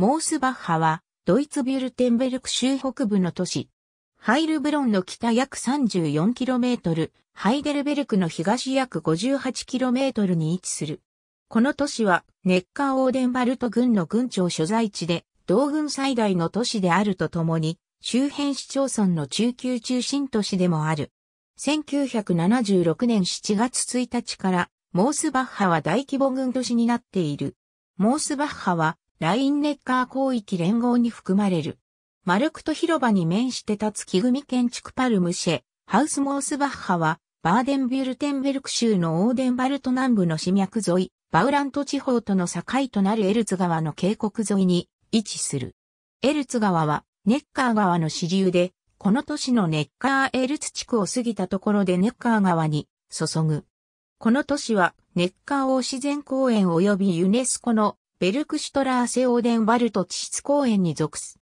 モースバッハは、ドイツビュルテンベルク州北部の都市、ハイルブロンの北約 34km、ハイデルベルクの東約 58km に位置する。この都市は、ネッカーオーデンバルト軍の軍庁所在地で、同軍最大の都市であるとともに、周辺市町村の中級中心都市でもある。1976年7月1日から、モースバッハは大規模軍都市になっている。モースバッハはラインネッカー広域連合に含まれる。マルクト広場に面して立つ木組建築パルムシェ、ハウスモースバッハは、バーデンビュルテンベルク州のオーデンバルト南部の市脈沿い、バウラント地方との境となるエルツ川の渓谷沿いに位置する。エルツ川は、ネッカー川の支流で、この都市のネッカーエルツ地区を過ぎたところでネッカー川に注ぐ。この都市は、ネッカー王自然公園及びユネスコのベルクシュトラーセオーデンバルト地質公園に属す。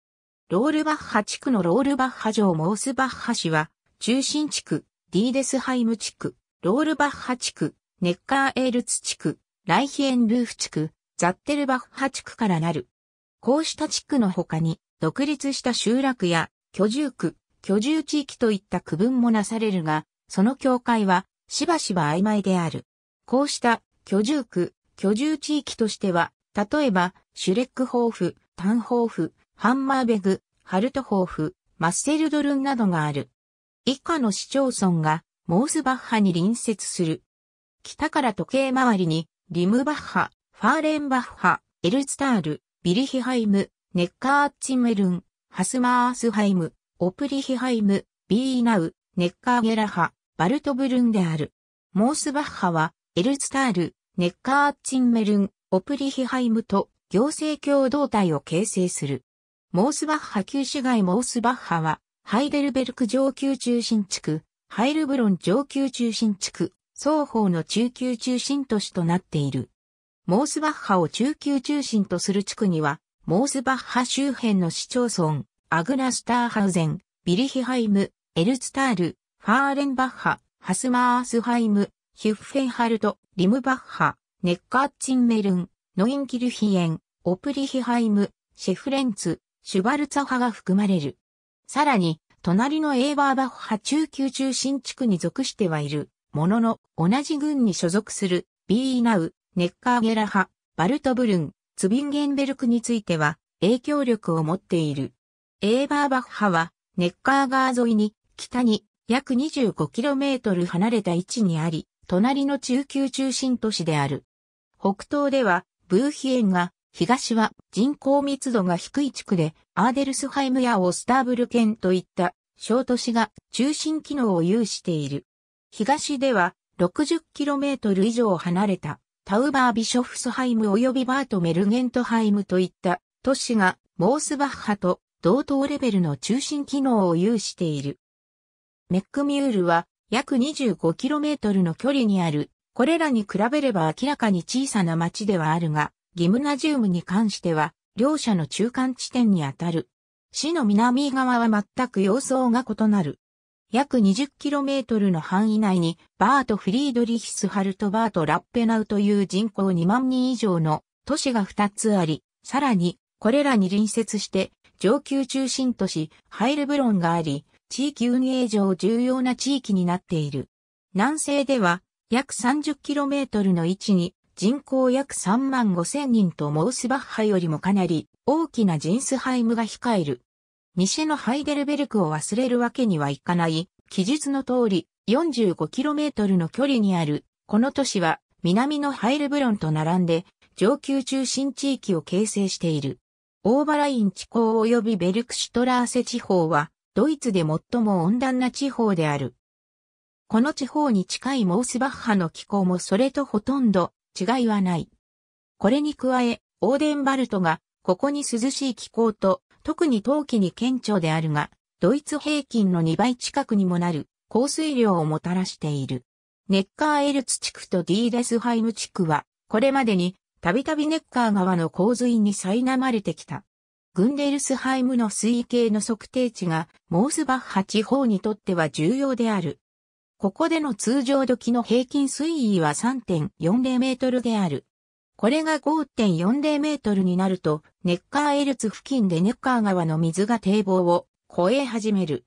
ロールバッハ地区のロールバッハ城モースバッハ市は、中心地区、ディーデスハイム地区、ロールバッハ地区、ネッカーエールツ地区、ライヒエンルーフ地区、ザッテルバッハ地区からなる。こうした地区の他に、独立した集落や居住区、居住地域といった区分もなされるが、その境界はしばしば曖昧である。こうした居住区、居住地域としては、例えば、シュレックホーフ、タンホーフ、ハンマーベグ、ハルトホーフ、マッセルドルンなどがある。以下の市町村がモースバッハに隣接する。北から時計回りに、リムバッハ、ファーレンバッハ、エルツタール、ビリヒハイム、ネッカーチメルン、ハスマースハイム、オプリヒハイム、ビーナウ、ネッカーゲラハ、バルトブルンである。モースバッハは、エルツタール、ネッカーチンメルン、オプリヒハイムと行政共同体を形成する。モースバッハ旧市街モースバッハは、ハイデルベルク上級中心地区、ハイルブロン上級中心地区、双方の中級中心都市となっている。モースバッハを中級中心とする地区には、モースバッハ周辺の市町村、アグナスターハウゼン、ビリヒハイム、エルツタール、ファーレンバッハ、ハスマースハイム、ヒュッフェンハルト、リムバッハ、ネッカーツィンメルン、ノインキルヒエン、オプリヒハイム、シェフレンツ、シュバルツァ派が含まれる。さらに、隣のエーバーバッハ派中級中心地区に属してはいる、ものの、同じ軍に所属する、ビーナウ、ネッカーゲラ派、バルトブルン、ツビンゲンベルクについては、影響力を持っている。エーバーバッハは、ネッカー川沿いに、北に約 25km 離れた位置にあり、隣の中級中心都市である。北東ではブーヒエンが、東は人口密度が低い地区で、アーデルスハイムやオスターブル県といった小都市が中心機能を有している。東では 60km 以上離れたタウバービショフスハイム及びバートメルゲントハイムといった都市がモースバッハと同等レベルの中心機能を有している。メックミュールは約 25km の距離にあるこれらに比べれば明らかに小さな町ではあるが、ギムナジウムに関しては、両者の中間地点にあたる。市の南側は全く様相が異なる。約 20km の範囲内に、バート・フリードリヒスハルト・バート・ラッペナウという人口2万人以上の都市が2つあり、さらに、これらに隣接して、上級中心都市、ハイルブロンがあり、地域運営上重要な地域になっている。南西では、約 30km の位置に人口約3万5千人とモースバッハよりもかなり大きなジンスハイムが控える。西のハイデルベルクを忘れるわけにはいかない、記述の通り 45km の距離にある、この都市は南のハイルブロンと並んで上級中心地域を形成している。オーバライン地方及びベルクシュトラーセ地方はドイツで最も温暖な地方である。この地方に近いモースバッハの気候もそれとほとんど違いはない。これに加え、オーデンバルトが、ここに涼しい気候と、特に冬季に顕著であるが、ドイツ平均の2倍近くにもなる降水量をもたらしている。ネッカーエルツ地区とディーレスハイム地区は、これまでに、たびたびネッカー川の洪水に苛まれてきた。グンデルスハイムの水位計の測定値が、モースバッハ地方にとっては重要である。ここでの通常時の平均水位は3.40メートルである。これが5.40メートルになると、ネッカーエルツ付近でネッカー川の水が堤防を越え始める。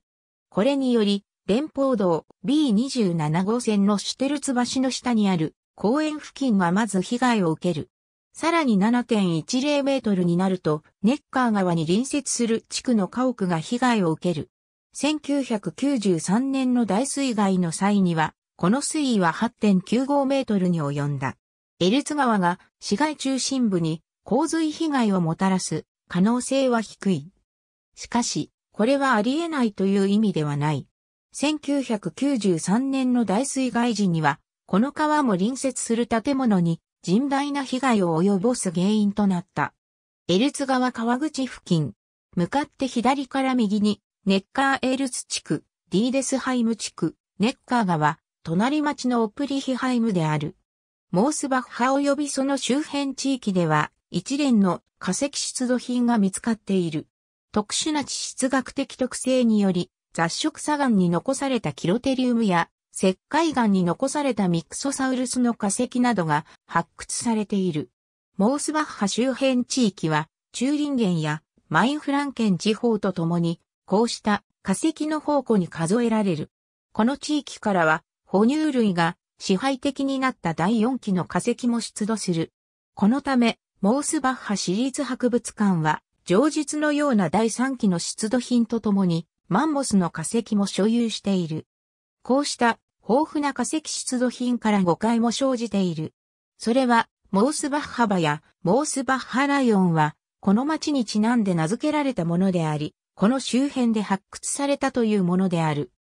これにより、連邦道 B27 号線のシュテルツ橋の下にある公園付近はまず被害を受ける。さらに7.10メートルになると、ネッカー川に隣接する地区の家屋が被害を受ける。1993年の大水害の際には、この水位は8.95メートルに及んだ。エルツ川が市街中心部に洪水被害をもたらす可能性は低い。しかし、これはありえないという意味ではない。1993年の大水害時には、この川も隣接する建物に甚大な被害を及ぼす原因となった。エルツ川川口付近。向かって左から右にネッカーエールツ地区、ディーデスハイム地区、ネッカー川、隣町のオプリヒハイムである。モースバッハ及びその周辺地域では、一連の化石出土品が見つかっている。特殊な地質学的特性により、雑食砂岩に残されたキロテリウムや、石灰岩に残されたミクソサウルスの化石などが発掘されている。モースバッハ周辺地域は、中林原やマインフランケン地方とともにこうした化石の宝庫に数えられる。この地域からは、哺乳類が支配的になった第4期の化石も出土する。このため、モースバッハ市立博物館は、上述のような第3期の出土品とともに、マンモスの化石も所有している。こうした豊富な化石出土品から誤解も生じている。それは、モースバッハバやモースバッハライオンは、この町にちなんで名付けられたものであり、この周辺で発掘されたというものである。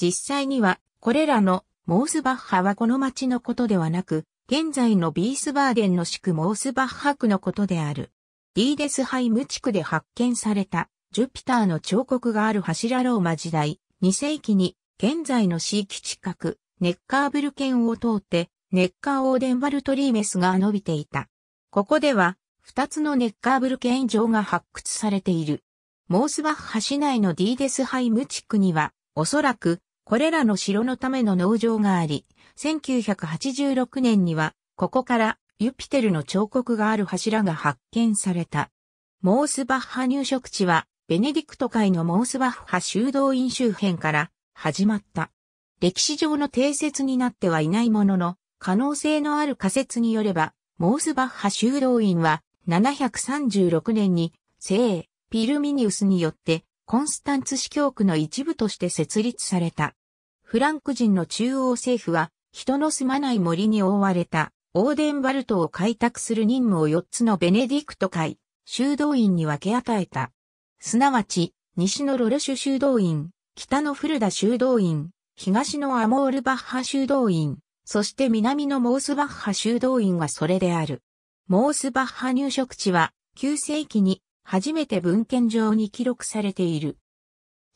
実際には、これらのモースバッハはこの町のことではなく、現在のビースバーデンの地区モースバッハ区のことである。ディーデスハイム地区で発見されたジュピターの彫刻がある柱ローマ時代2世紀に現在の市域近くネッカーブル県を通ってネッカーオーデンバルトリーメスが伸びていた。ここでは2つのネッカーブル県城が発掘されている。モースバッハ市内のディーデスハイム地区には、おそらく、これらの城のための農場があり、1986年には、ここからユピテルの彫刻がある柱が発見された。モースバッハ入植地は、ベネディクト会のモースバッハ修道院周辺から始まった。歴史上の定説になってはいないものの、可能性のある仮説によれば、モースバッハ修道院は736年に、聖ピルミニウスによって、コンスタンツ市教区の一部として設立された。フランク人の中央政府は、人の住まない森に覆われた、オーデンバルトを開拓する任務を4つのベネディクト会、修道院に分け与えた。すなわち、西のロルシュ修道院、北のフルダ修道院、東のアモールバッハ修道院、そして南のモースバッハ修道院はそれである。モースバッハ入植地は、9世紀に初めて文献上に記録されている。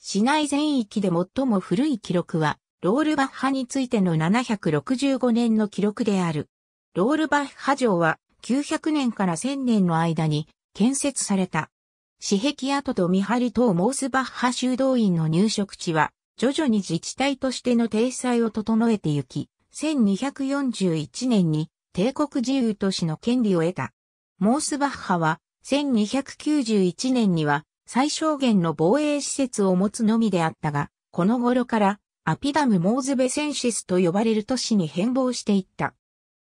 市内全域で最も古い記録は、ロールバッハについての765年の記録である。ロールバッハ城は900年から1000年の間に建設された。市壁跡と見張り等モースバッハ修道院の入植地は、徐々に自治体としての体裁を整えてゆき、1241年に帝国自由都市の権利を得た。モースバッハは1291年には最小限の防衛施設を持つのみであったが、この頃からアピダム・モーズベセンシスと呼ばれる都市に変貌していった。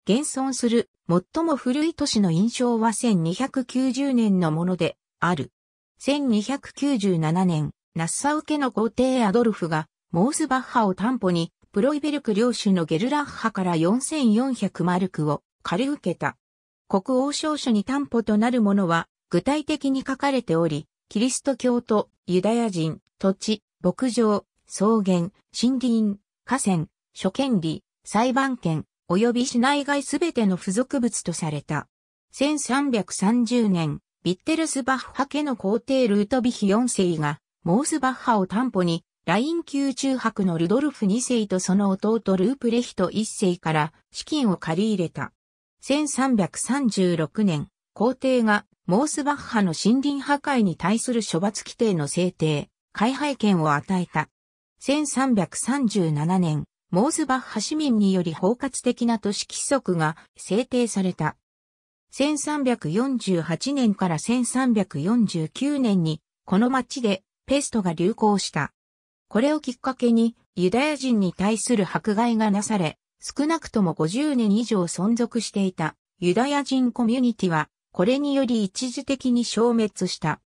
現存する最も古い都市の印象は1290年のものである。1297年、ナッサウ家の皇帝アドルフがモースバッハを担保にプロイベルク領主のゲルラッハから4400マルクを借り受けた。国王証書に担保となるものは具体的に書かれており、キリスト教とユダヤ人、土地、牧場、草原、森林、河川、諸権利、裁判権、及び市内外すべての付属物とされた。1330年、ビッテルスバッハ家の皇帝ルートビヒ4世が、モースバッハを担保に、ライン級中博のルドルフ2世とその弟ループレヒト1世から資金を借り入れた。1336年、皇帝がモースバッハの森林破壊に対する処罰規定の制定、開廃権を与えた。1337年、モースバッハ市民により包括的な都市規則が制定された。1348年から1349年に、この町でペストが流行した。これをきっかけに、ユダヤ人に対する迫害がなされ、少なくとも50年以上存続していたユダヤ人コミュニティはこれにより一時的に消滅した。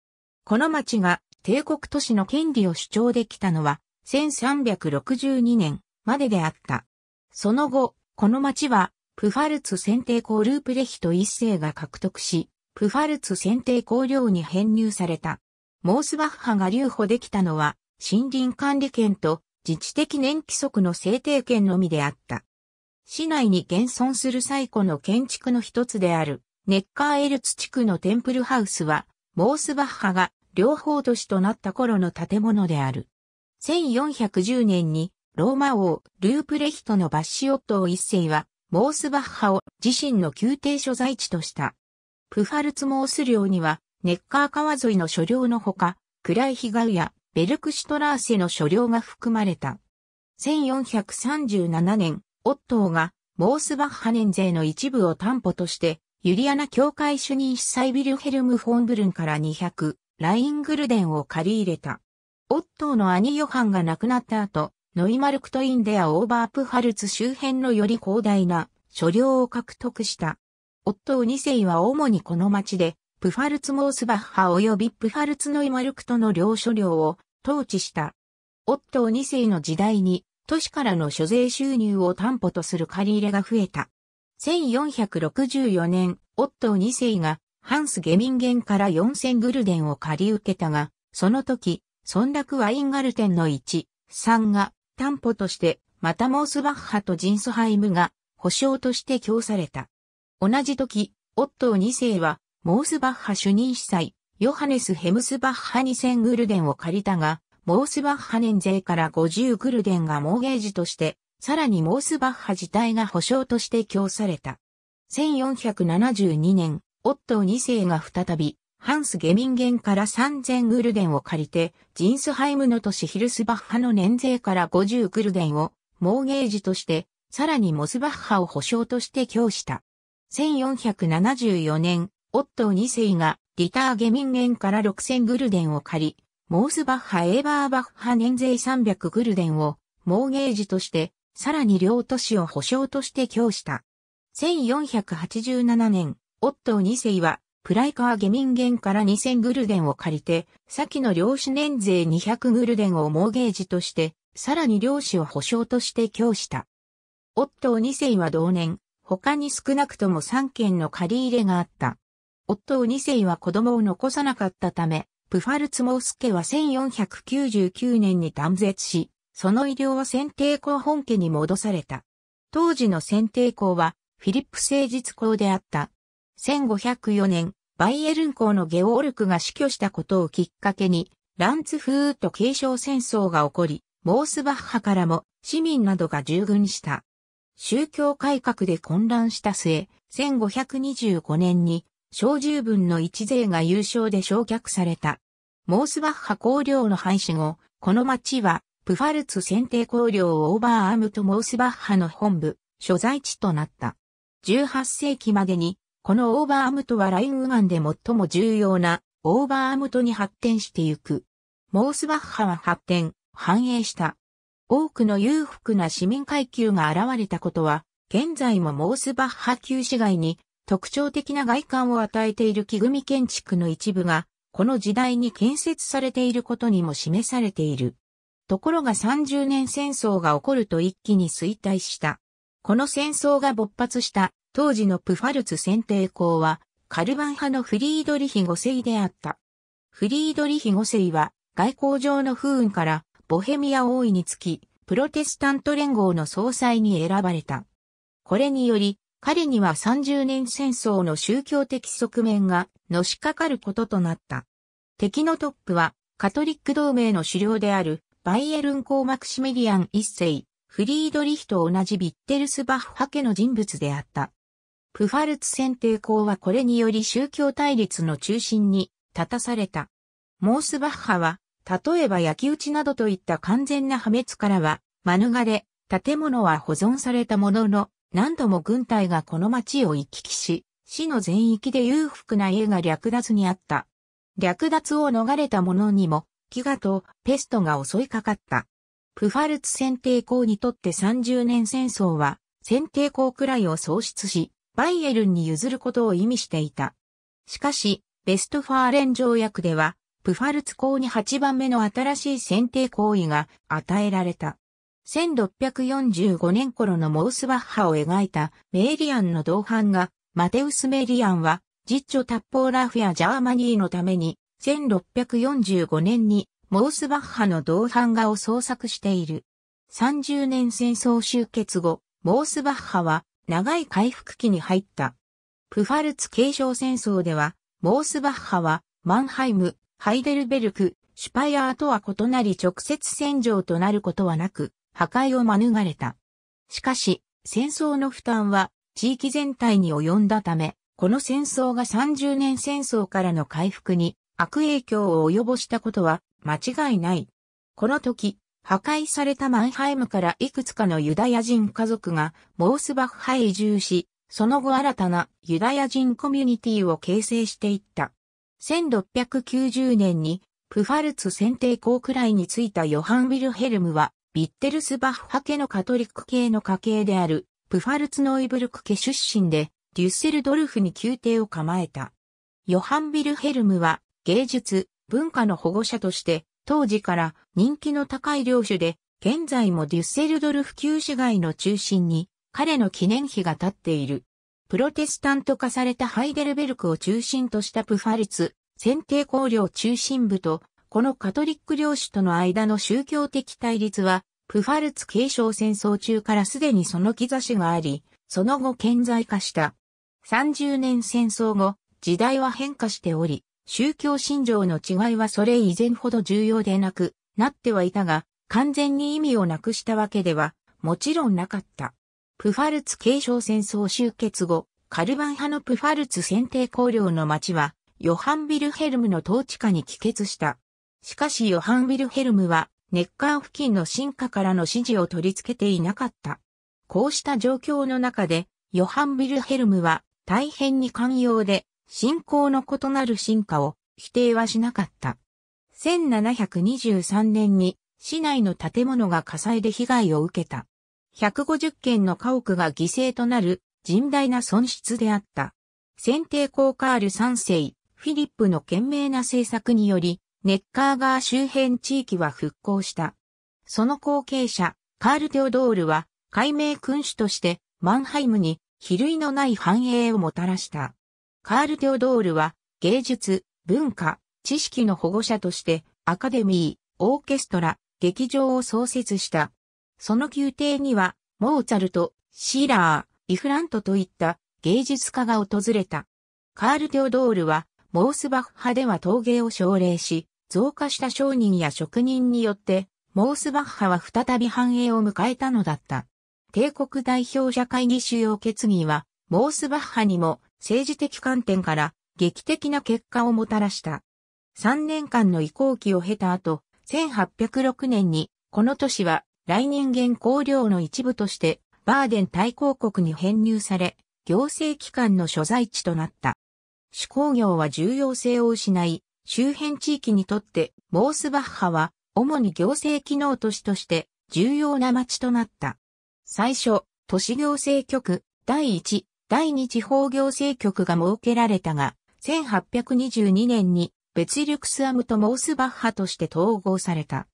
この町が帝国都市の権利を主張できたのは1362年までであった。その後、この町はプファルツ選定校ループレヒト一世が獲得し、プファルツ選定校領に編入された。モースバッハが留保できたのは森林管理権と自治的年規則の制定権のみであった。市内に現存する最古の建築の一つである、ネッカーエルツ地区のテンプルハウスは、モースバッハが両方都市となった頃の建物である。1410年にローマ王ループレヒトのバッシオットを一世はモースバッハを自身の宮廷所在地とした。プファルツモース領にはネッカー川沿いの所領のほか、クライヒガウやベルクシュトラーセの所領が含まれた。1437年、オットーがモースバッハ年税の一部を担保としてユリアナ教会主任司祭ビルヘルム・フォンブルンから200、ライングルデンを借り入れた。オットーの兄ヨハンが亡くなった後、ノイマルクトインデア・オーバープハルツ周辺のより広大な所領を獲得した。オットー2世は主にこの町で、プファルツ・モースバッハ及びプファルツ・ノイマルクトの領所領を統治した。オットー2世の時代に、都市からの所税収入を担保とする借り入れが増えた。1464年、オットー2世がハンス・ゲミンゲンから4000グルデンを借り受けたが、その時、村落ワインガルテンの1、3が担保として、またモースバッハとジンスハイムが保証として供された。同じ時、オットー2世は、モースバッハ主任司祭、ヨハネス・ヘムスバッハ2000グルデンを借りたが、モースバッハ年税から50グルデンがモーゲージとしてさらにモースバッハ自体が保証として供された。1472年、オットー2世が再び、ハンス・ゲミンゲンから3000グルデンを借りて、ジンスハイムの都市ヒルスバッハの年税から50グルデンを、モーゲージとして、さらにモスバッハを保証として供した。1474年、オットー2世が、リター・ゲミンゲンから6000グルデンを借り、モースバッハ・エーバーバッハ年税300グルデンを、モーゲージとして、さらに両都市を保証として供した。1487年、オットー2世は、プライカー下民元から2000グルデンを借りて、先の領主年税200グルデンをモーゲージとして、さらに領主を保証として供した。オットー2世は同年、他に少なくとも3件の借り入れがあった。オットー2世は子供を残さなかったため、プファルツモウス家は1499年に断絶し、その医療は選定校本家に戻された。当時の選定校は、フィリップ聖実校であった。1504年、バイエルン校のゲオールクが死去したことをきっかけに、ランツフーと継承戦争が起こり、モースバッハからも市民などが従軍した。宗教改革で混乱した末、1525年に、小十分の一税が優勝で焼却された。モースバッハ公領の廃止後、この町はプファルツ選定工領オーバーアームとモースバッハの本部、所在地となった。18世紀までに、このオーバーアムトはラインウマンで最も重要なオーバーアムトに発展してゆく。モースバッハは発展、繁栄した。多くの裕福な市民階級が現れたことは、現在もモースバッハ旧市街に特徴的な外観を与えている木組建築の一部が、この時代に建設されていることにも示されている。ところが30年戦争が起こると一気に衰退した。この戦争が勃発した当時のプファルツ選定校はカルバン派のフリードリヒ5世であった。フリードリヒ5世は外交上の不運からボヘミア王位につきプロテスタント連合の総裁に選ばれた。これにより彼には30年戦争の宗教的側面がのしかかることとなった。敵のトップはカトリック同盟の首領であるバイエルン公マクシミリアン一世、フリードリヒと同じビッテルスバッハ家の人物であった。プファルツ選定校はこれにより宗教対立の中心に立たされた。モースバッハは、例えば焼き打ちなどといった完全な破滅からは、免れ、建物は保存されたものの、何度も軍隊がこの町を行き来し、市の全域で裕福な家が略奪にあった。略奪を逃れた者にも、飢餓とペストが襲いかかった。プファルツ選定校にとって30年戦争は、選定校くらいを喪失し、バイエルンに譲ることを意味していた。しかし、ベストファーレン条約では、プファルツ校に8番目の新しい選定行為が与えられた。1645年頃のモースバッハを描いたメーリアンの同伴が、マテウス・メーリアンは、実著タッポーラフやジャーマニーのために1645年にモースバッハの銅版画を創作している。30年戦争終結後、モースバッハは長い回復期に入った。プファルツ継承戦争では、モースバッハはマンハイム、ハイデルベルク、シュパイアーとは異なり直接戦場となることはなく、破壊を免れた。しかし、戦争の負担は地域全体に及んだため、この戦争が30年戦争からの回復に悪影響を及ぼしたことは間違いない。この時、破壊されたマンハイムからいくつかのユダヤ人家族がモースバッハへ移住し、その後新たなユダヤ人コミュニティを形成していった。1690年にプファルツ選定校くらいについたヨハン・ウィルヘルムは、ビッテルスバッハ家のカトリック系の家系である、プファルツノイブルク家出身で、デュッセルドルフに宮廷を構えた。ヨハン・ウィルヘルムは、芸術、文化の保護者として、当時から人気の高い領主で、現在もデュッセルドルフ旧市街の中心に、彼の記念碑が立っている。プロテスタント化されたハイデルベルクを中心としたプファルツ、選定公領中心部と、このカトリック領主との間の宗教的対立は、プファルツ継承戦争中からすでにその兆しがあり、その後顕在化した。30年戦争後、時代は変化しており、宗教信条の違いはそれ以前ほど重要でなく、なってはいたが、完全に意味をなくしたわけでは、もちろんなかった。プファルツ継承戦争終結後、カルバン派のプファルツ選定公領の町は、ヨハン・ビルヘルムの統治下に帰結した。しかしヨハン・ビルヘルムは、熱管付近の進化からの支持を取り付けていなかった。こうした状況の中で、ヨハン・ビルヘルムは大変に寛容で信仰の異なる進化を否定はしなかった。1723年に市内の建物が火災で被害を受けた。150件の家屋が犠牲となる甚大な損失であった。選定校カール3世、フィリップの懸命な政策により、ネッカー川周辺地域は復興した。その後継者、カール・テオドールは、改名君主として、マンハイムに、比類のない繁栄をもたらした。カール・テオドールは芸術、文化、知識の保護者としてアカデミー、オーケストラ、劇場を創設した。その宮廷にはモーツァルト、シーラー、イフラントといった芸術家が訪れた。カール・テオドールはモースバッハでは陶芸を奨励し、増加した商人や職人によってモースバッハは再び繁栄を迎えたのだった。帝国代表者会議主要決議は、モースバッハにも政治的観点から劇的な結果をもたらした。3年間の移行期を経た後、1806年に、この都市は来年元公領の一部として、バーデン大公国に編入され、行政機関の所在地となった。手工業は重要性を失い、周辺地域にとって、モースバッハは、主に行政機能都市として、重要な町となった。最初、都市行政局、第一、第二地方行政局が設けられたが、1822年にベツリュクスアムとモースバッハとして統合された。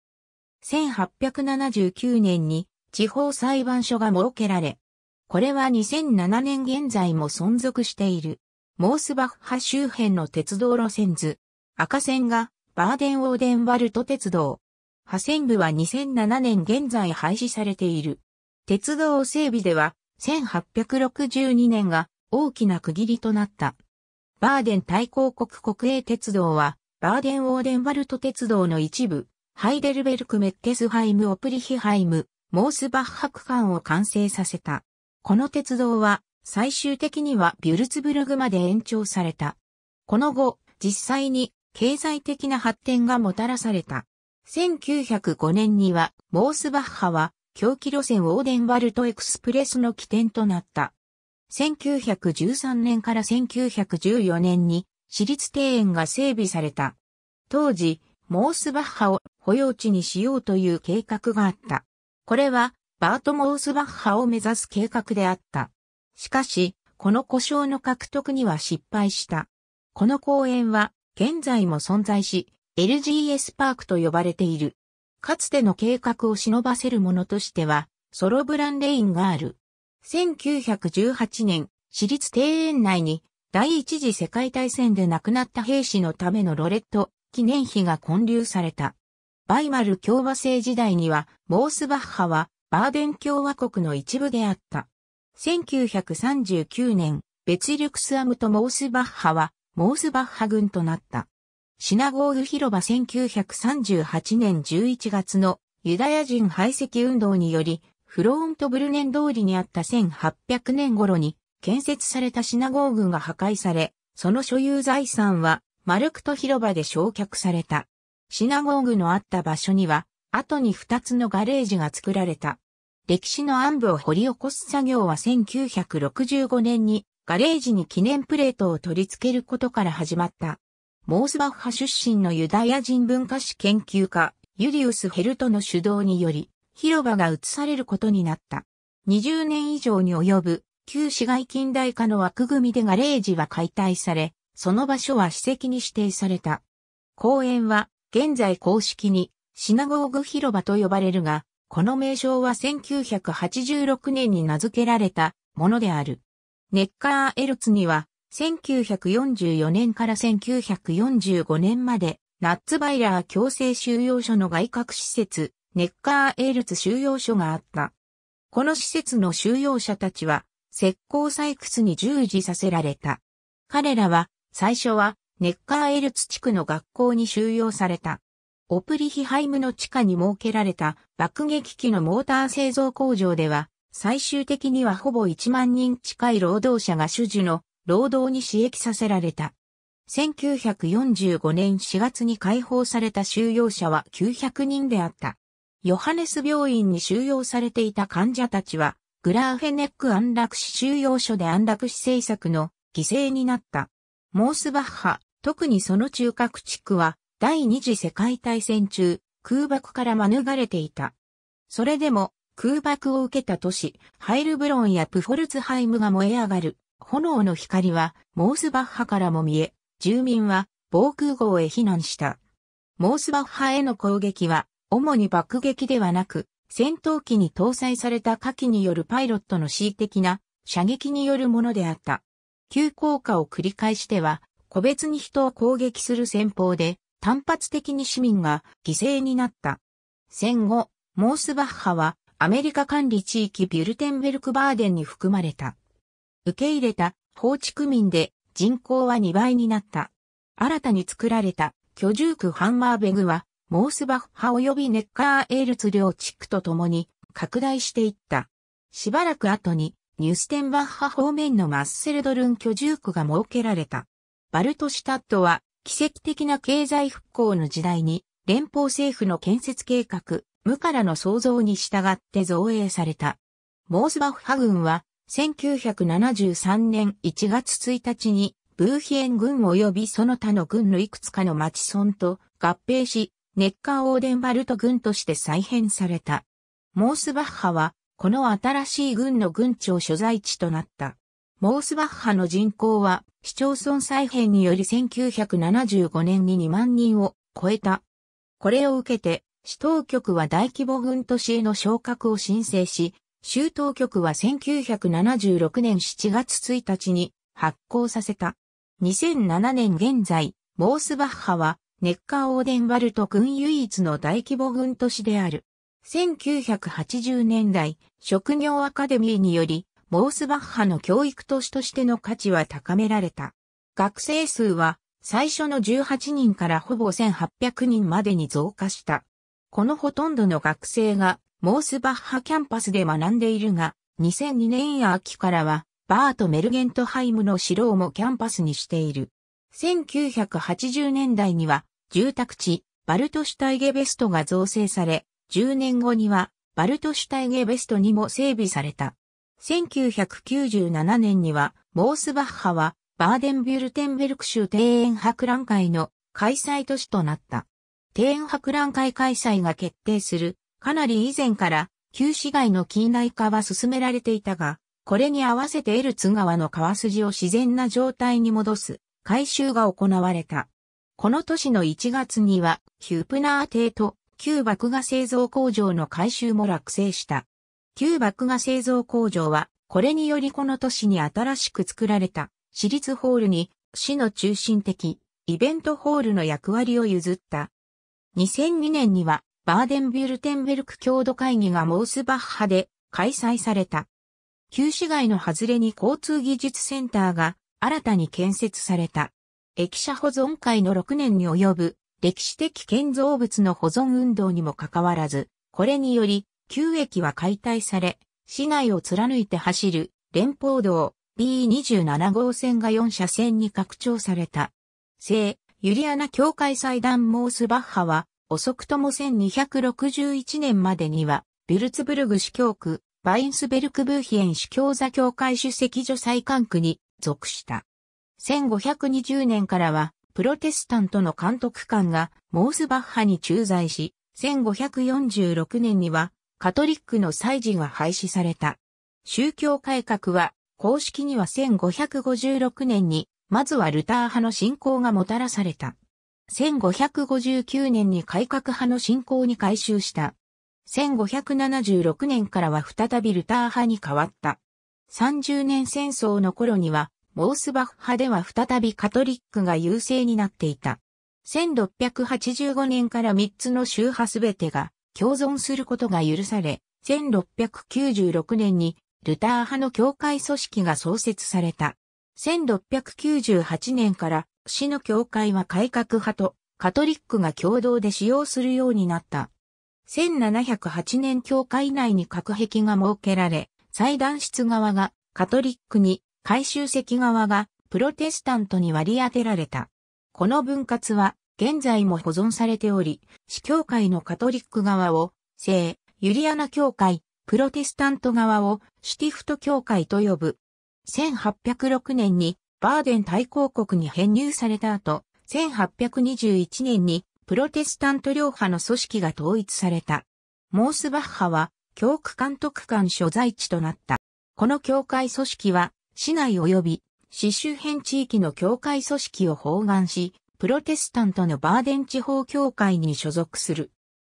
1879年に地方裁判所が設けられ、これは2007年現在も存続している。モースバッハ周辺の鉄道路線図。赤線がバーデンオーデンワルト鉄道。破線部は2007年現在廃止されている。鉄道整備では1862年が大きな区切りとなった。バーデン大公国国営鉄道は、バーデン・オーデンワルト鉄道の一部、ハイデルベルク・メッテスハイム・オプリヒハイム、モースバッハ区間を完成させた。この鉄道は、最終的にはビュルツブルグまで延長された。この後、実際に経済的な発展がもたらされた。1905年には、モースバッハは狂気路線オーデンワルトエクスプレスの起点となった。1913年から1914年に私立庭園が整備された。当時、モースバッハを保養地にしようという計画があった。これは、バート・モースバッハを目指す計画であった。しかし、この故障の獲得には失敗した。この公園は、現在も存在し、LGS パークと呼ばれている。かつての計画を忍ばせるものとしては、ソロブランレインがある。1918年、私立庭園内に第一次世界大戦で亡くなった兵士のためのロレット記念碑が建立された。バイマル共和制時代には、モースバッハはバーデン共和国の一部であった。1939年、ベツリュクスアムとモースバッハはモースバッハ軍となった。シナゴーグ広場1938年11月のユダヤ人排斥運動により、フローントブルネン通りにあった1800年頃に建設されたシナゴーグが破壊され、その所有財産はマルクト広場で焼却された。シナゴーグのあった場所には、後に2つのガレージが作られた。歴史の暗部を掘り起こす作業は1965年にガレージに記念プレートを取り付けることから始まった。モースバッハ出身のユダヤ人文化史研究家、ユリウス・ヘルトの主導により、広場が移されることになった。20年以上に及ぶ、旧市街近代化の枠組みでガレージは解体され、その場所は史跡に指定された。公園は、現在公式に、シナゴーグ広場と呼ばれるが、この名称は1986年に名付けられたものである。ネッカーエルツには1944年から1945年まで、ナッツバイラー強制収容所の外郭施設、ネッカーエールツ収容所があった。この施設の収容者たちは、石膏採掘に従事させられた。彼らは、最初は、ネッカーエルツ地区の学校に収容された。オプリヒハイムの地下に設けられた爆撃機のモーター製造工場では、最終的にはほぼ1万人近い労働者が主樹の労働に刺激させられた。1945年4月に解放された収容者は900人であった。ヨハネス病院に収容されていた患者たちは、グラーフェネック安楽死収容所で安楽死政策の犠牲になった。モースバッハ、特にその中核地区は、第二次世界大戦中、空爆から免れていた。それでも、空爆を受けた都市、ハイルブロンやプフォルツハイムが燃え上がる。炎の光はモースバッハからも見え、住民は防空壕へ避難した。モースバッハへの攻撃は主に爆撃ではなく、戦闘機に搭載された火器によるパイロットの恣意的な射撃によるものであった。急降下を繰り返しては、個別に人を攻撃する戦法で、単発的に市民が犠牲になった。戦後、モースバッハはアメリカ管理地域ビュルテンベルクバーデンに含まれた。受け入れた放置区民で人口は2倍になった。新たに作られた居住区ハンマーベグは、モースバッハ及びネッカーエールツ領地区とともに拡大していった。しばらく後に、ニュステンバッハ方面のマッセルドルン居住区が設けられた。バルトシュタットは、奇跡的な経済復興の時代に、連邦政府の建設計画、無からの創造に従って造営された。モースバッハ軍は、1973年1月1日に、ブーヒエン軍及びその他の軍のいくつかの町村と合併し、ネッカーオーデンバルト軍として再編された。モースバッハは、この新しい軍の軍庁所在地となった。モースバッハの人口は、市町村再編により1975年に2万人を超えた。これを受けて、市当局は大規模軍都市への昇格を申請し、州当局は1976年7月1日に発行させた。2007年現在、モースバッハはネッカーオーデンワルト軍唯一の大規模軍都市である。1980年代、職業アカデミーにより、モースバッハの教育都市としての価値は高められた。学生数は最初の18人からほぼ1800人までに増加した。このほとんどの学生がモースバッハキャンパスで学んでいるが、2002年秋からは、バート・メルゲントハイムの城をもキャンパスにしている。1980年代には、住宅地、バルトシュタイゲベストが造成され、10年後には、バルトシュタイゲベストにも整備された。1997年には、モースバッハは、バーデンビュルテンベルク州庭園博覧会の開催都市となった。庭園博覧会開催が決定するかなり以前から旧市街の近代化は進められていたが、これに合わせてエルツ川の川筋を自然な状態に戻す改修が行われた。この年の1月には、ヒュープナー邸と旧麦芽製造工場の改修も落成した。旧麦芽製造工場は、これによりこの年に新しく作られた私立ホールに市の中心的イベントホールの役割を譲った。2002年にはバーデンビュルテンベルク郷土会議がモースバッハで開催された。旧市街の外れに交通技術センターが新たに建設された。駅舎保存会の6年に及ぶ歴史的建造物の保存運動にもかかわらず、これにより旧駅は解体され、市内を貫いて走る連邦道 B27 号線が4車線に拡張された。聖ユリアナ教会祭壇モースバッハは遅くとも1261年までには、ビルツブルグ司教区、バインスベルクブーヒエン司教座教会主席所再管区に属した。1520年からは、プロテスタントの監督官がモースバッハに駐在し、1546年にはカトリックの祭事が廃止された。宗教改革は公式には1556年に、まずはルター派の信仰がもたらされた。1559年に改革派の信仰に改修した。1576年からは再びルター派に変わった。30年戦争の頃には、モースバッハ派では再びカトリックが優勢になっていた。1685年から3つの宗派すべてが共存することが許され、1696年にルター派の教会組織が創設された。1698年から市の教会は改革派とカトリックが共同で使用するようになった。1708年教会内に隔壁が設けられ、祭壇室側がカトリックに、改修席側がプロテスタントに割り当てられた。この分割は現在も保存されており、市教会のカトリック側を聖ユリアナ教会、プロテスタント側をシュティフト教会と呼ぶ。1806年にバーデン大公国に編入された後、1821年にプロテスタント両派の組織が統一された。モースバッハは教区監督官所在地となった。この教会組織は市内及び市周辺地域の教会組織を包含し、プロテスタントのバーデン地方教会に所属する。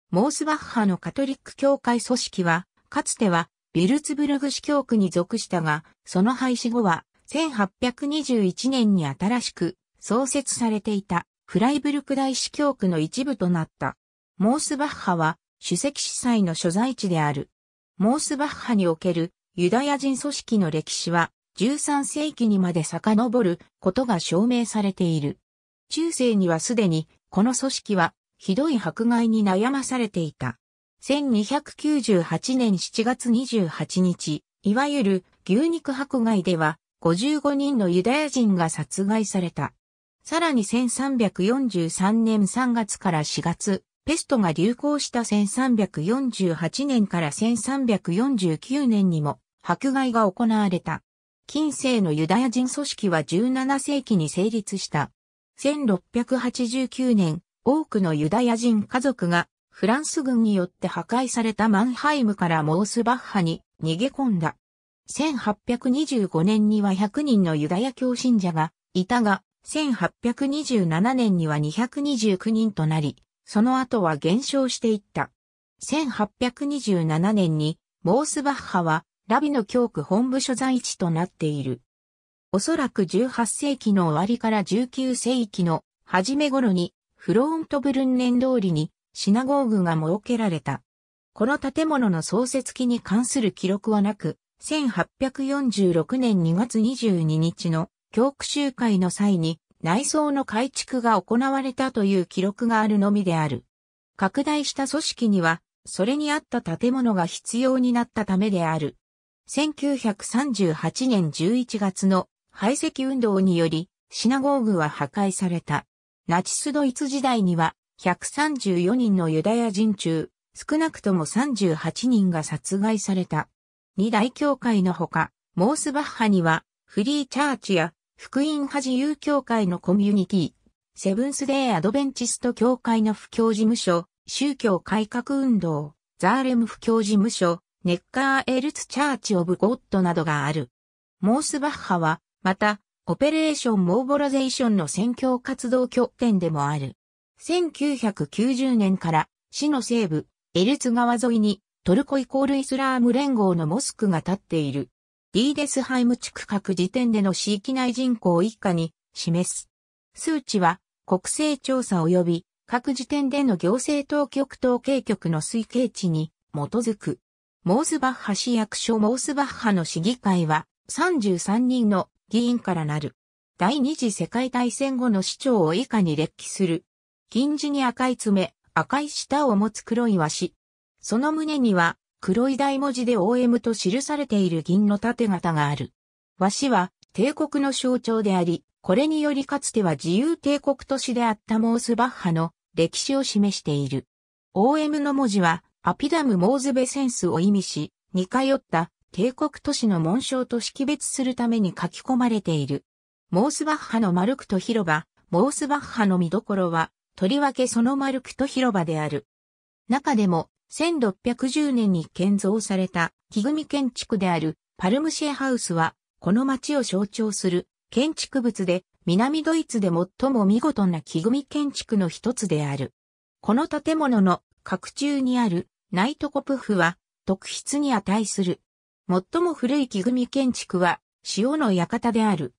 モースバッハのカトリック教会組織は、かつてはビルツブルグ市教区に属したが、その廃止後は1821年に新しく創設されていたフライブルク大司教区の一部となった。モースバッハは主席司祭の所在地である。モースバッハにおけるユダヤ人組織の歴史は13世紀にまで遡ることが証明されている。中世にはすでにこの組織はひどい迫害に悩まされていた。1298年7月28日、いわゆる牛肉迫害では55人のユダヤ人が殺害された。さらに1343年3月から4月、ペストが流行した1348年から1349年にも迫害が行われた。近世のユダヤ人組織は17世紀に成立した。1689年、多くのユダヤ人家族がフランス軍によって破壊されたマンハイムからモースバッハに逃げ込んだ。1825年には100人のユダヤ教信者がいたが、1827年には229人となり、その後は減少していった。1827年にモースバッハはラビの教区本部所在地となっている。おそらく18世紀の終わりから19世紀の初め頃にフロントブルンネン通りにシナゴーグが設けられた。この建物の創設期に関する記録はなく、1846年2月22日の教区集会の際に内装の改築が行われたという記録があるのみである。拡大した組織には、それに合った建物が必要になったためである。1938年11月の排斥運動により、シナゴーグは破壊された。ナチスドイツ時代には、134人のユダヤ人中、少なくとも38人が殺害された。二大教会のほか、モースバッハには、フリーチャーチや、福音派自由教会のコミュニティ、セブンスデーアドベンチスト教会の布教事務所、宗教改革運動、ザーレム布教事務所、ネッカーエルツチャーチオブゴッドなどがある。モースバッハは、また、オペレーションモーボラゼーションの宣教活動拠点でもある。1990年から、市の西部、エルツ川沿いに、トルコイコールイスラーム連合のモスクが建っている。ディーデスハイム地区各時点での市域内人口以下に示す。数値は国勢調査及び各時点での行政当局統計局の推計値に基づく。モースバッハ市役所モースバッハの市議会は33人の議員からなる。第二次世界大戦後の市長を以下に列記する。金似に赤い爪、赤い舌を持つ黒い和紙、その胸には、黒い大文字で OM と記されている銀の盾型がある。和紙は、帝国の象徴であり、これによりかつては自由帝国都市であったモースバッハの歴史を示している。OM の文字は、アピダム・モーズベセンスを意味し、似通った帝国都市の紋章と識別するために書き込まれている。モースバッハのマルクと広場、モースバッハの見どころは、とりわけそのマルクと広場である。中でも、1610年に建造された木組建築であるパルムシェハウスは、この町を象徴する建築物で、南ドイツで最も見事な木組建築の一つである。この建物の角中にあるナイトコプフは特筆に値する。最も古い木組建築は塩の館である。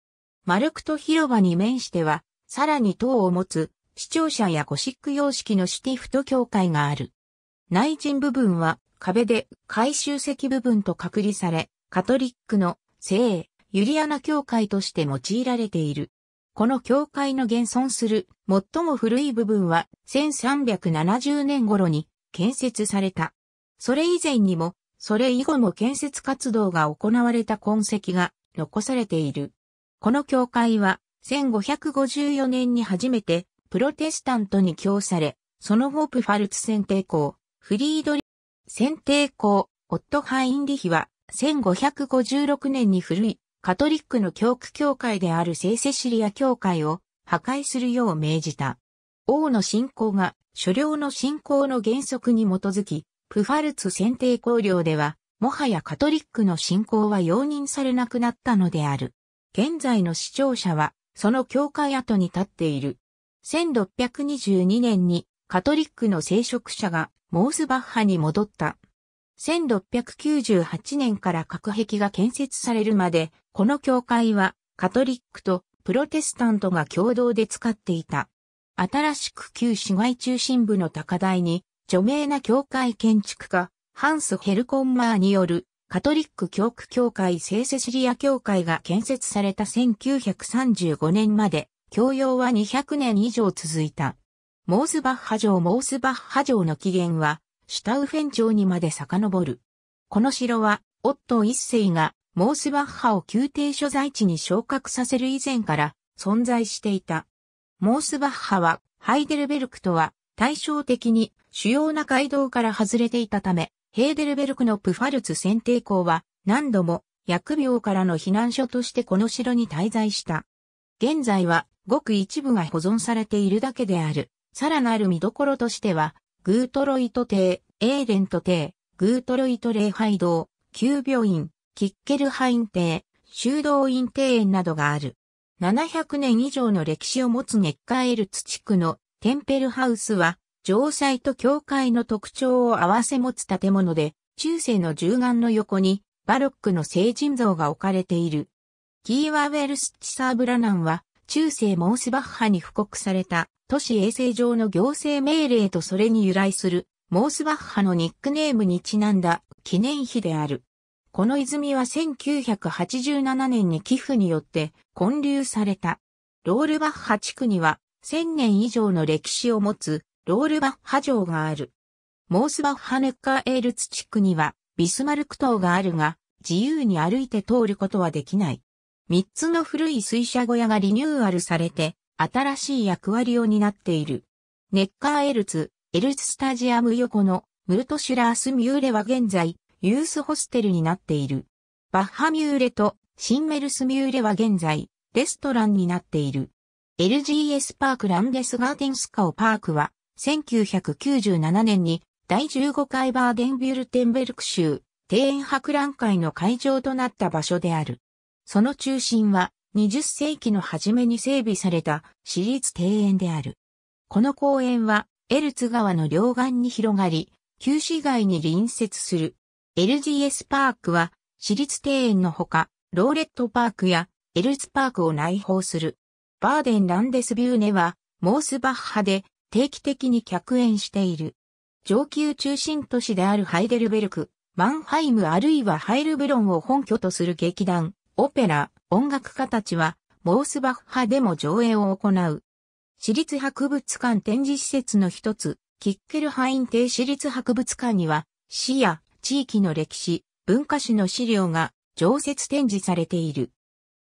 丸くと広場に面しては、さらに塔を持つ、視聴者やゴシック様式のシティフト教会がある。内陣部分は壁で改修席部分と隔離され、カトリックの聖ユリアナ教会として用いられている。この教会の現存する最も古い部分は1370年頃に建設された。それ以前にも、それ以後も建設活動が行われた痕跡が残されている。この教会は1554年に初めてプロテスタントに供され、その後プファルツ戦抵抗、フリードリ、選定公、オットハインリヒは、1556年に古い、カトリックの教区教会である聖セシリア教会を破壊するよう命じた。王の信仰が、所領の信仰の原則に基づき、プファルツ選定公領では、もはやカトリックの信仰は容認されなくなったのである。現在の視聴者は、その教会跡に立っている。1622年にカトリックの聖職者がモースバッハに戻った。1698年から隔壁が建設されるまで、この教会はカトリックとプロテスタントが共同で使っていた。新しく旧市街中心部の高台に、著名な教会建築家、ハンス・ヘルコンマーによるカトリック教区教会聖セシリア教会が建設された1935年まで、教養は200年以上続いた。モースバッハ城モースバッハ城の起源は、シュタウフェン城にまで遡る。この城は、オットー一世が、モースバッハを宮廷所在地に昇格させる以前から存在していた。モースバッハは、ハイデルベルクとは、対照的に主要な街道から外れていたため、ヘーデルベルクのプファルツ選定校は、何度も、薬病からの避難所としてこの城に滞在した。現在は、ごく一部が保存されているだけである。さらなる見どころとしては、グートロイト邸、エーレント邸、グートロイト礼拝堂、旧病院、キッケルハイン邸、修道院庭園などがある。700年以上の歴史を持つネッカエルツ地区のテンペルハウスは、城塞と教会の特徴を合わせ持つ建物で、中世の銃眼の横に、バロックの聖人像が置かれている。キーワウェルス・チサーブラナンは、中世モースバッハに布告された都市衛生上の行政命令とそれに由来する、モースバッハのニックネームにちなんだ記念碑である。この泉は1987年に寄付によって建立された。ロールバッハ地区には1000年以上の歴史を持つロールバッハ城がある。モースバッハネッカーエールツ地区にはビスマルク島があるが自由に歩いて通ることはできない。3つの古い水車小屋がリニューアルされて新しい役割を担っている。ネッカーエルツ、エルツスタジアム横のムルトシュラースミューレは現在、ユースホステルになっている。バッハミューレとシンメルスミューレは現在、レストランになっている。LGS パークランデスガーデンスカオパークは、1997年に第15回バーデンビュルテンベルク州庭園博覧会の会場となった場所である。その中心は20世紀の初めに整備された私立庭園である。この公園は、エルツ川の両岸に広がり、旧市街に隣接する。LGS パークは、私立庭園のほか、ローレットパークやエルツパークを内包する。バーデンランデスビューネは、モースバッハで定期的に客演している。上級中心都市であるハイデルベルク、マンハイムあるいはハイルブロンを本拠とする劇団、オペラ、音楽家たちは、モースバッハでも上映を行う。私立博物館展示施設の一つ、キッケルハイン邸私立博物館には、市や地域の歴史、文化史の資料が常設展示されている。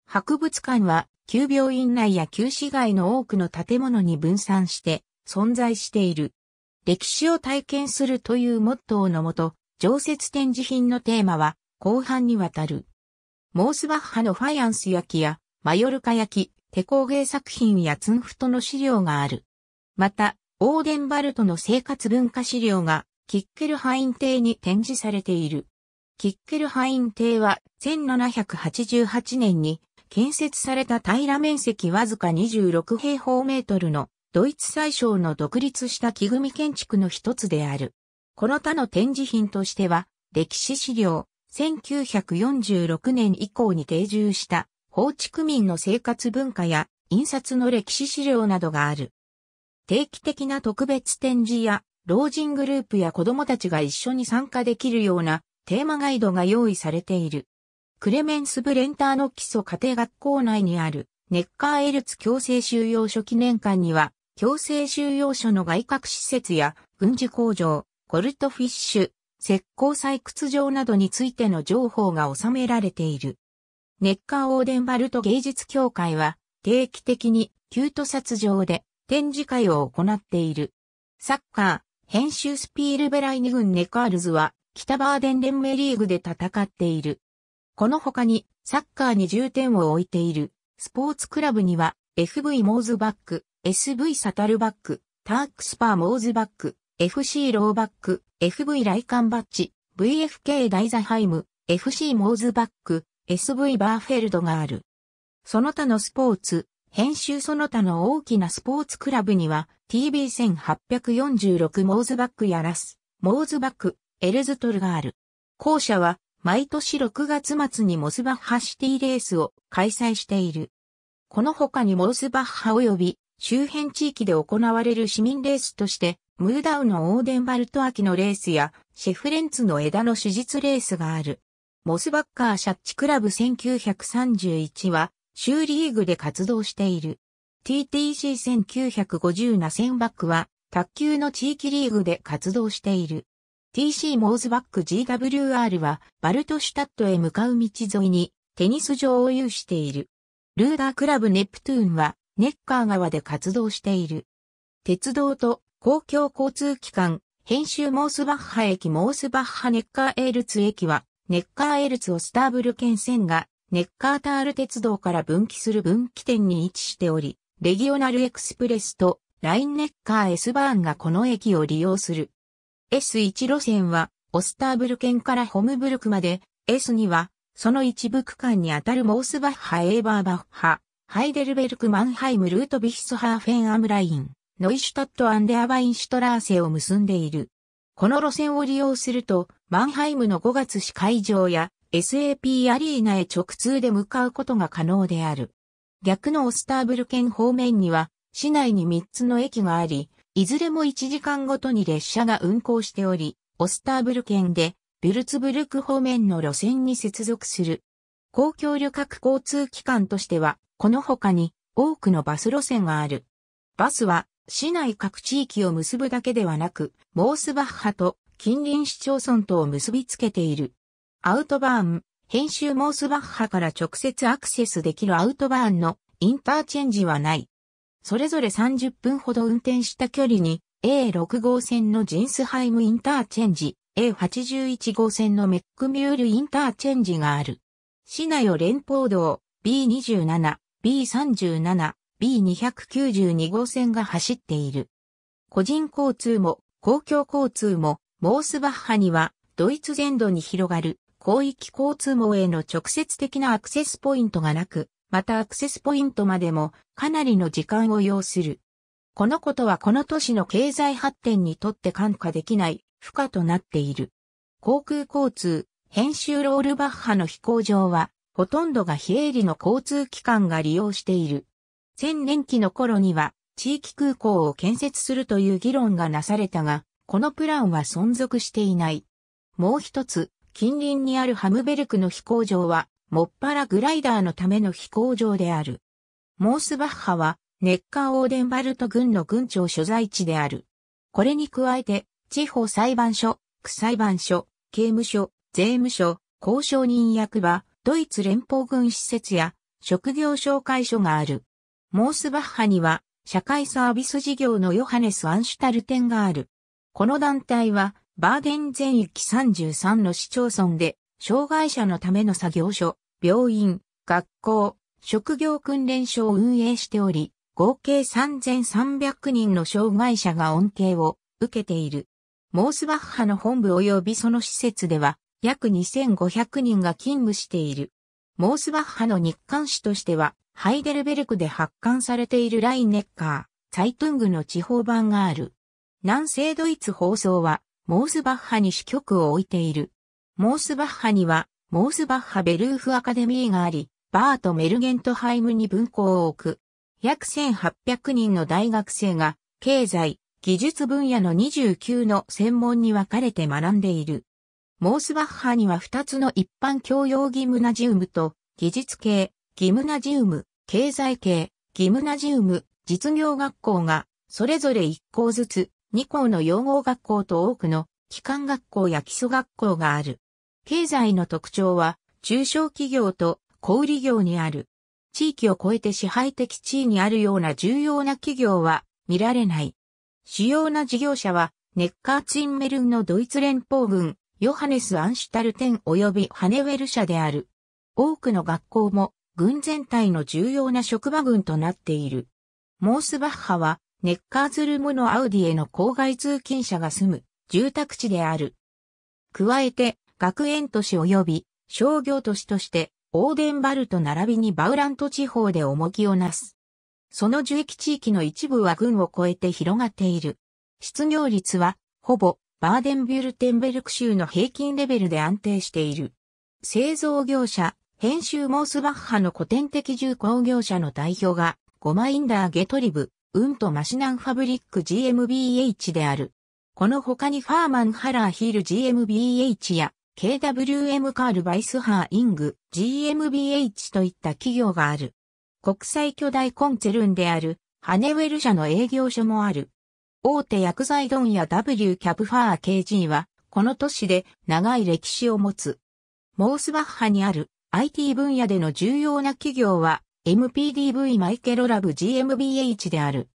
博物館は、旧病院内や旧市街の多くの建物に分散して存在している。歴史を体験するというモットーのもと、常設展示品のテーマは、後半にわたる。モースバッハのファイアンス焼きや、マヨルカ焼き、手工芸作品やツンフトの資料がある。また、オーデンバルトの生活文化資料が、キッケルハイン邸に展示されている。キッケルハイン邸は、1788年に、建設された平ら面積わずか26平方メートルの、ドイツ最小の独立した木組建築の一つである。この他の展示品としては、歴史資料、1946年以降に定住した放畜民の生活文化や印刷の歴史資料などがある。定期的な特別展示や老人グループや子供たちが一緒に参加できるようなテーマガイドが用意されている。クレメンス・ブレンターの基礎家庭学校内にあるネッカーエルツ強制収容所記念館には強制収容所の外郭施設や軍事工場、コルトフィッシュ、石膏採掘場などについての情報が収められている。ネッカーオーデンバルト芸術協会は定期的にキュート札場で展示会を行っている。サッカー、編集スピールベライニ軍ネカールズは北バーデン連盟リーグで戦っている。この他にサッカーに重点を置いているスポーツクラブには FV モーズバック、SV サタルバック、タークスパーモーズバック、FC ローバック、FV ライカンバッジ、VFK ダイザハイム、FC モーズバック、SV バーフェルドがある。その他のスポーツ、編集その他の大きなスポーツクラブには TB1846 モーズバックやラス、モーズバック、エルズトルがある。校舎は毎年6月末にモスバッハシティレースを開催している。この他にモースバッハ及び周辺地域で行われる市民レースとしてムーダウのオーデンバルト秋のレースや、シェフレンツの枝の手術レースがある。モスバッカーシャッチクラブ1931は、州リーグで活動している。TTC1950 ナセンバックは、卓球の地域リーグで活動している。TC モーズバック GWR は、バルトシュタットへ向かう道沿いに、テニス場を有している。ルーダークラブネプトゥーンは、ネッカー川で活動している。鉄道と公共交通機関、編集モースバッハ駅モースバッハネッカーエールツ駅は、ネッカーエールツをスターブル県線が、ネッカータール鉄道から分岐する分岐点に位置しており、レギオナルエクスプレスとラインネッカー S バーンがこの駅を利用する。S1 路線は、オスターブル県からホムブルクまで、S2 は、その一部区間にあたるモースバッハエーバーバッハ、ハイデルベルクマンハイムルートビヒスハーフェンアムライン。ノイシュタット・アンデア・ワインシュトラーセを結んでいる。この路線を利用すると、マンハイムの5月市会場や SAP アリーナへ直通で向かうことが可能である。逆のオスターブル県方面には、市内に3つの駅があり、いずれも1時間ごとに列車が運行しており、オスターブル県で、ビルツブルク方面の路線に接続する。公共旅客交通機関としては、この他に多くのバス路線がある。バスは市内各地域を結ぶだけではなく、モースバッハと近隣市町村とを結びつけている。アウトバーン、編集モースバッハから直接アクセスできるアウトバーンのインターチェンジはない。それぞれ30分ほど運転した距離に A6 号線のジンスハイムインターチェンジ、A81 号線のメックミュールインターチェンジがある。市内を連邦道 B27、B37、B292 号線が走っている。個人交通も公共交通もモースバッハにはドイツ全土に広がる広域交通網への直接的なアクセスポイントがなく、またアクセスポイントまでもかなりの時間を要する。このことはこの都市の経済発展にとって感化できない負荷となっている。航空交通、編集ロールバッハの飛行場は、ほとんどが非営利の交通機関が利用している。千年期の頃には地域空港を建設するという議論がなされたが、このプランは存続していない。もう一つ、近隣にあるハムベルクの飛行場は、もっぱらグライダーのための飛行場である。モースバッハは、ネッカーオーデンバルト軍の軍庁所在地である。これに加えて、地方裁判所、区裁判所、刑務所、税務所、交渉人役場、ドイツ連邦軍施設や、職業紹介所がある。モースバッハには社会サービス事業のヨハネス・アンシュタル店がある。この団体はバーデン全域33の市町村で障害者のための作業所、病院、学校、職業訓練所を運営しており、合計3300人の障害者が恩恵を受けている。モースバッハの本部及びその施設では約2500人が勤務している。モースバッハの日刊誌としてはハイデルベルクで発刊されているラインネッカー、サイトングの地方版がある。南西ドイツ放送は、モースバッハに支局を置いている。モースバッハには、モースバッハベルーフアカデミーがあり、バート・メルゲントハイムに文校を置く。約1800人の大学生が、経済、技術分野の29の専門に分かれて学んでいる。モースバッハには2つの一般教養義務ナジウムと、技術系、ギムナジウム、経済系、ギムナジウム、実業学校が、それぞれ1校ずつ、2校の養護学校と多くの、機関学校や基礎学校がある。経済の特徴は、中小企業と小売業にある。地域を超えて支配的地位にあるような重要な企業は見られない。主要な事業者は、ネッカーツインメルンのドイツ連邦軍、ヨハネス・アンシュタルテン及びハネウェル社である。多くの学校も軍全体の重要な職場軍となっている。モースバッハは、ネッカーズルムのアウディへの郊外通勤者が住む住宅地である。加えて、学園都市及び商業都市として、オーデンバルト並びにバウラント地方で重きをなす。その樹液地域の一部は軍を超えて広がっている。失業率は、ほぼ、バーデンビュルテンベルク州の平均レベルで安定している。製造業者、編集モースバッハの古典的重工業者の代表が、ゴマインダーゲトリブ、ウントマシナンファブリック GmbH である。この他にファーマンハラーヒール GmbH や KWM カールバイスハーイング GmbH といった企業がある。国際巨大コンツェルンであるハネウェル社の営業所もある。大手薬剤問屋 W キャプファー KG はこの都市で長い歴史を持つ。モースバッハにある IT 分野での重要な企業は MPDV マイケロラブ GmbH である。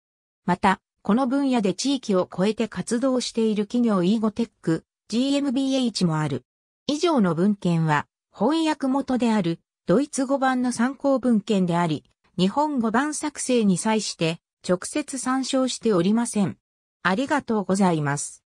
また、この分野で地域を超えて活動している企業イーゴテック GmbH もある。以上の文献は翻訳元であるドイツ語版の参考文献であり、日本語版作成に際して直接参照しておりません。ありがとうございます。